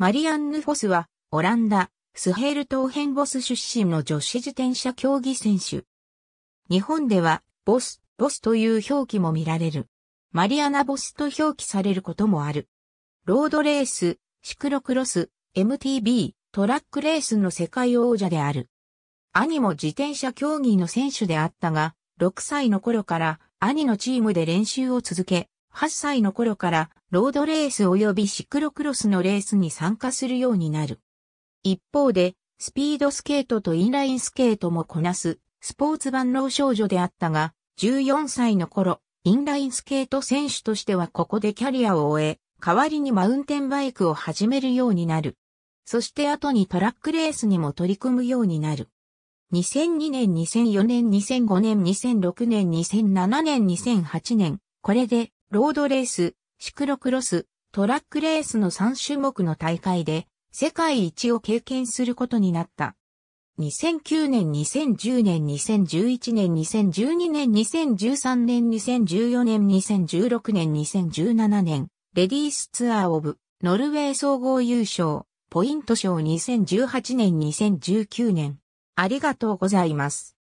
マリアンヌ・フォスは、オランダ、スヘール島辺ボス出身の女子自転車競技選手。日本では、ボス、ボスという表記も見られる。マリアナ・ボスと表記されることもある。ロードレース、シクロクロス、MTB、トラックレースの世界王者である。兄も自転車競技の選手であったが、6歳の頃から兄のチームで練習を続け、8歳の頃からロードレース及びシクロクロスのレースに参加するようになる。一方で、スピードスケートとインラインスケートもこなす、スポーツ万能少女であったが、14歳の頃、インラインスケート選手としてはここでキャリアを終え、代わりにマウンテンバイクを始めるようになる。そして後にトラックレースにも取り組むようになる。2002年、2004年、2005年、2006年、2007年、2008年、これでロードレース、シクロクロス、トラックレースの3種目の大会で世界一を経験することになった。2009年、2010年、2011年、2012年、2013年、2014年、2016年、2017年、レディースツアーオブ、ノルウェー総合優勝、ポイント賞2018年、2019年。ありがとうございます。